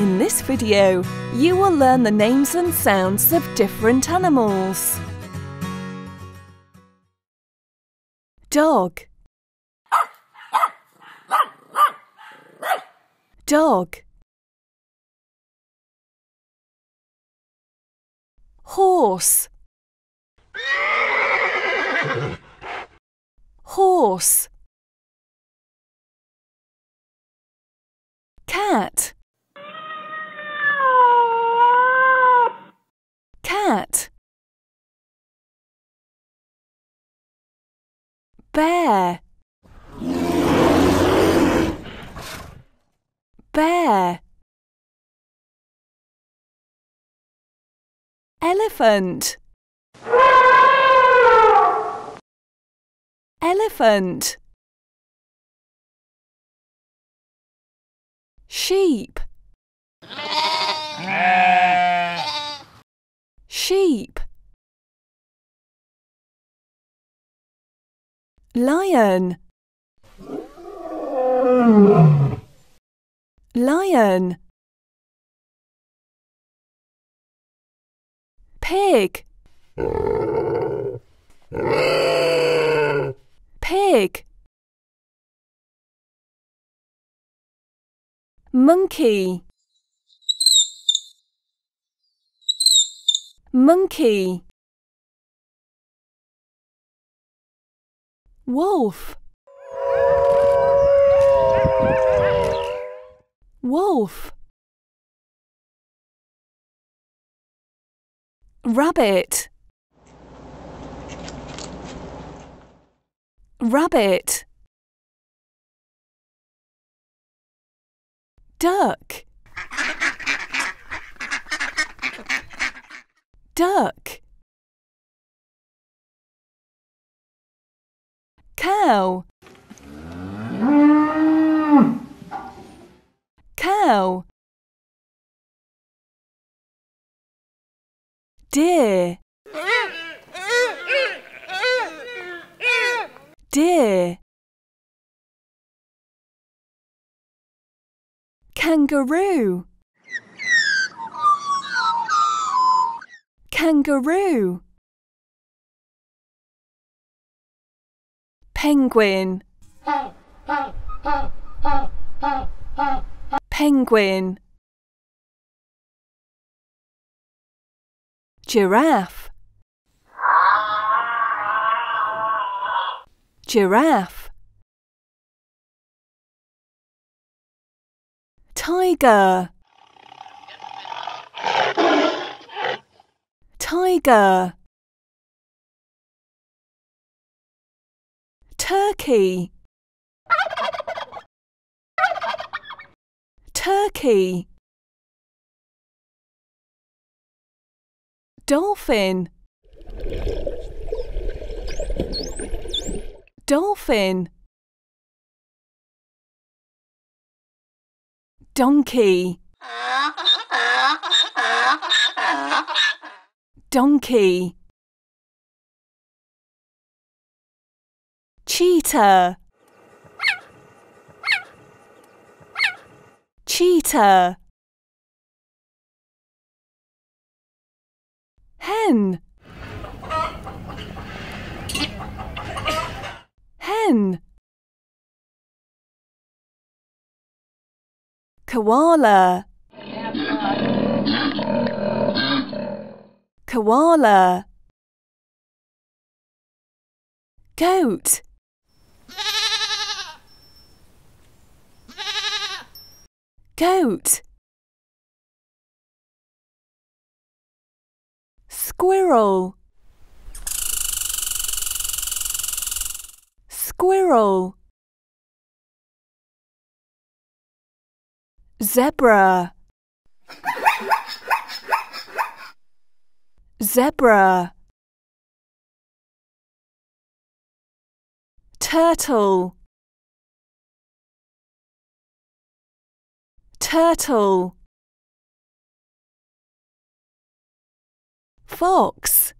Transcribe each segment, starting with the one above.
In this video, you will learn the names and sounds of different animals. Dog Dog Horse Horse Cat bear bear elephant elephant sheep sheep Lion Lion Pig Pig Monkey Monkey Wolf. Wolf. Rabbit. Rabbit. Duck. Duck. cow cow deer deer kangaroo kangaroo Penguin. Penguin. Giraffe. Giraffe. Tiger. Tiger. Turkey Turkey Dolphin Dolphin Donkey Donkey cheetah cheetah hen hen koala koala goat Goat Squirrel Squirrel Zebra Zebra turtle turtle fox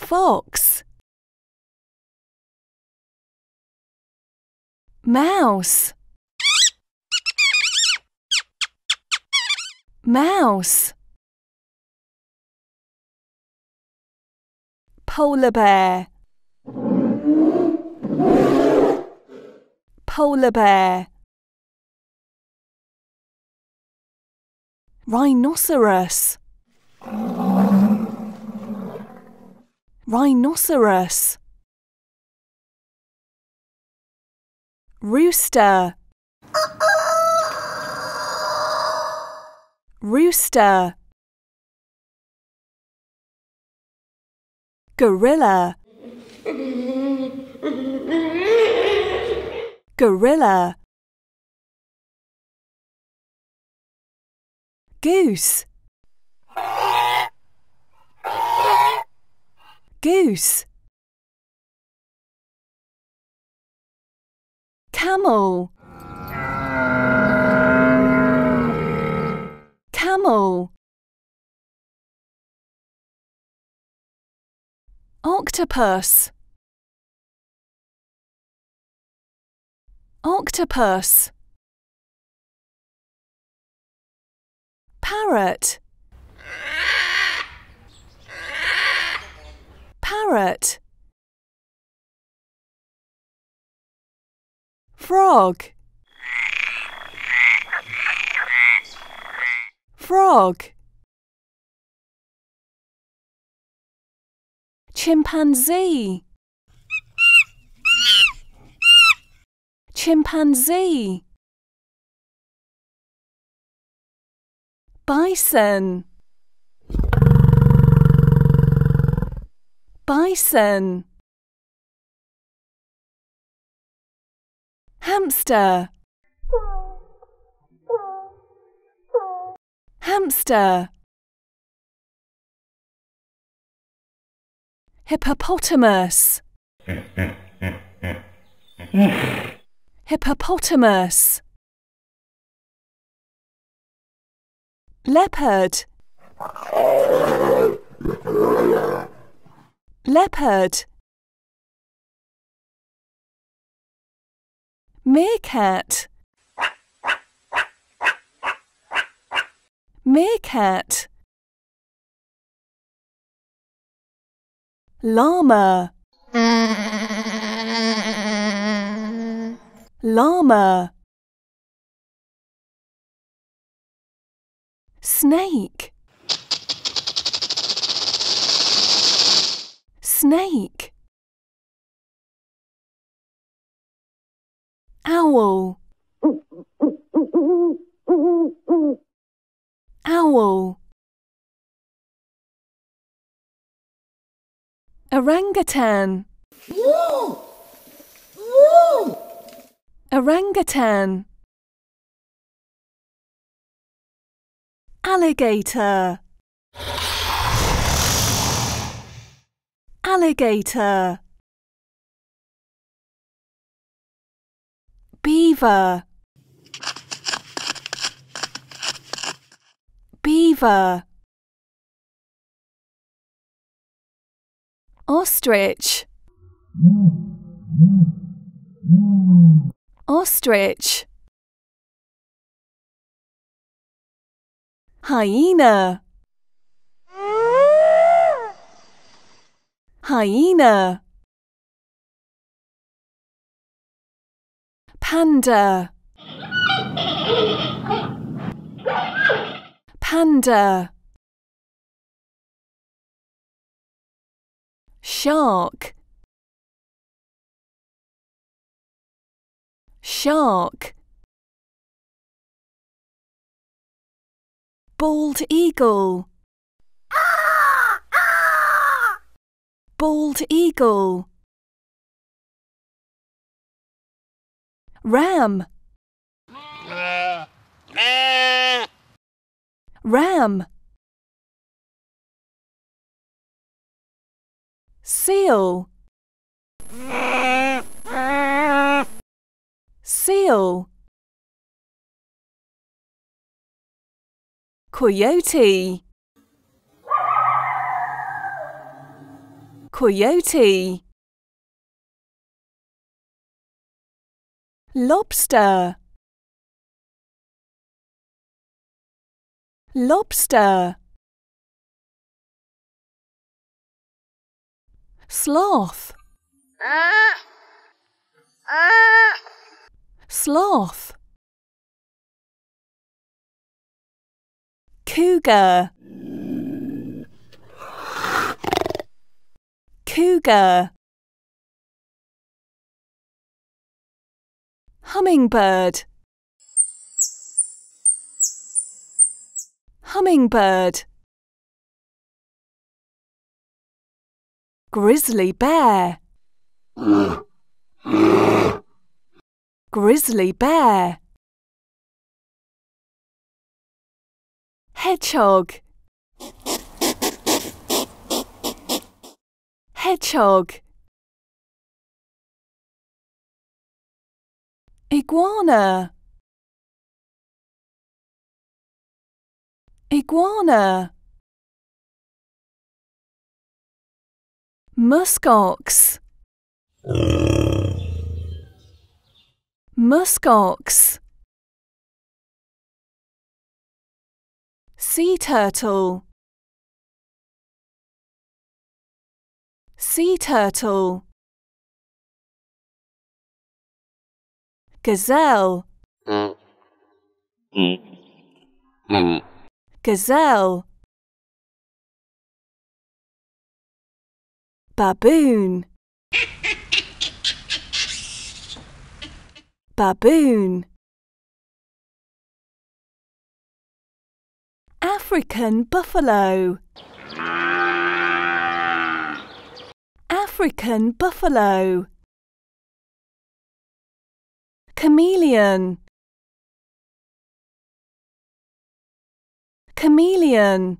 fox mouse mouse Polar bear. Polar bear. Rhinoceros. Rhinoceros. Rooster. Rooster. Gorilla Gorilla Goose Goose Camel Camel Octopus. Octopus. Parrot. Parrot. Frog. Frog. chimpanzee chimpanzee bison bison hamster hamster Hippopotamus. Hippopotamus. Leopard. Leopard. Meerkat. Meerkat. llama llama snake snake owl Orangutan. Woo! Woo! Orangutan. Alligator. Alligator. Beaver. Beaver. Ostrich. Ostrich. Hyena. Hyena. Panda. Panda. shark shark bald eagle bald eagle ram ram Seal Seal Coyote Coyote Lobster Lobster Sloth. Sloth. Cougar. Cougar. Hummingbird. Hummingbird. Grizzly bear. Grizzly bear. Hedgehog. Hedgehog. Iguana. Iguana. Muskox. Muskox. Sea turtle. Sea turtle. Gazelle. Mm. Mm. Mm. Gazelle. baboon baboon African buffalo African buffalo chameleon chameleon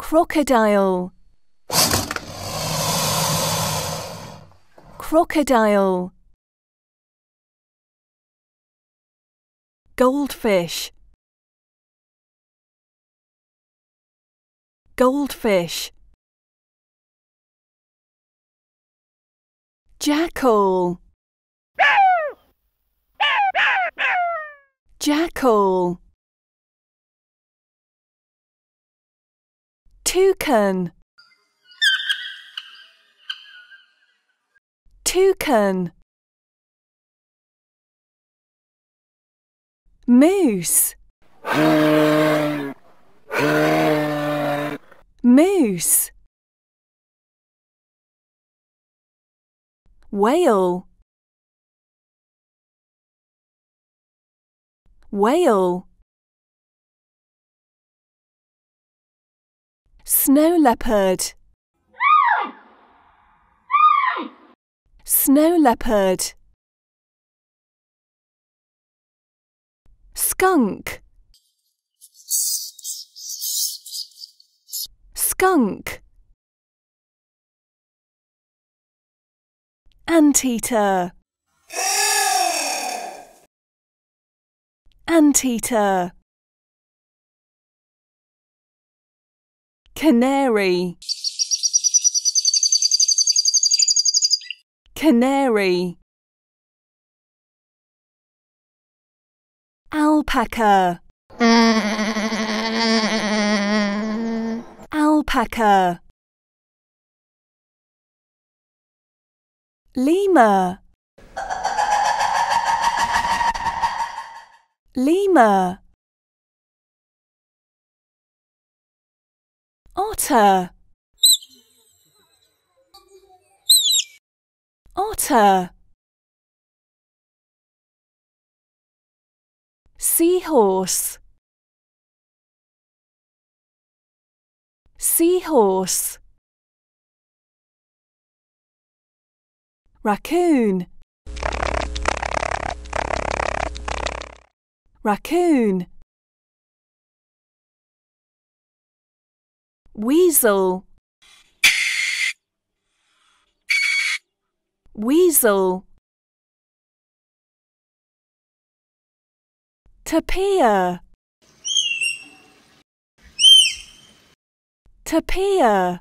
Crocodile Crocodile Goldfish Goldfish Jackal Jackal Toucan Toucan Moose Moose Whale Whale Snow leopard. Snow leopard. Skunk. Skunk. Anteater. Anteater. Canary Canary Alpaca Alpaca Lima Lima otter otter seahorse seahorse raccoon raccoon Weasel Weasel Tapir Tapir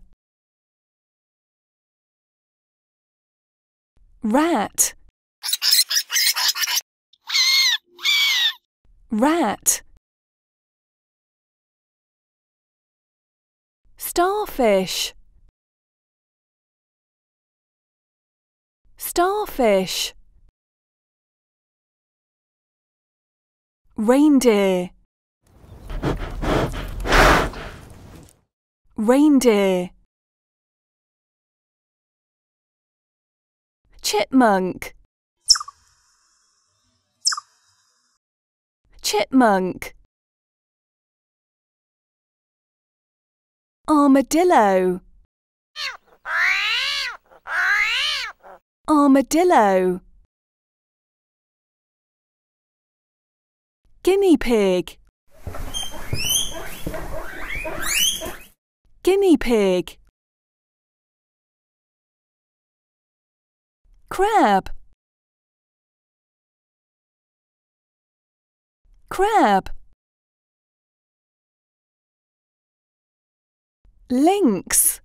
Rat Rat Starfish Starfish Reindeer Reindeer Chipmunk Chipmunk Armadillo. Armadillo. Guinea pig. Guinea pig. Crab. Crab. Lynx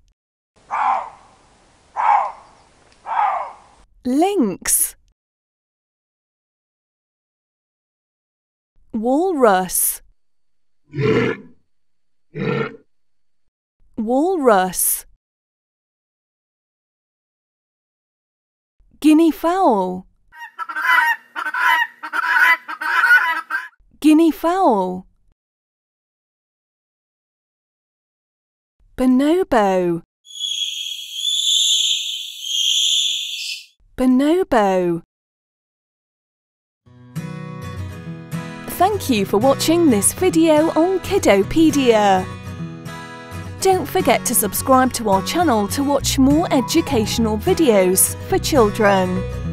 Lynx Walrus Walrus Guinea fowl Guinea fowl bonobo bonobo Thank you for watching this video on Kiddopedia. Don't forget to subscribe to our channel to watch more educational videos for children.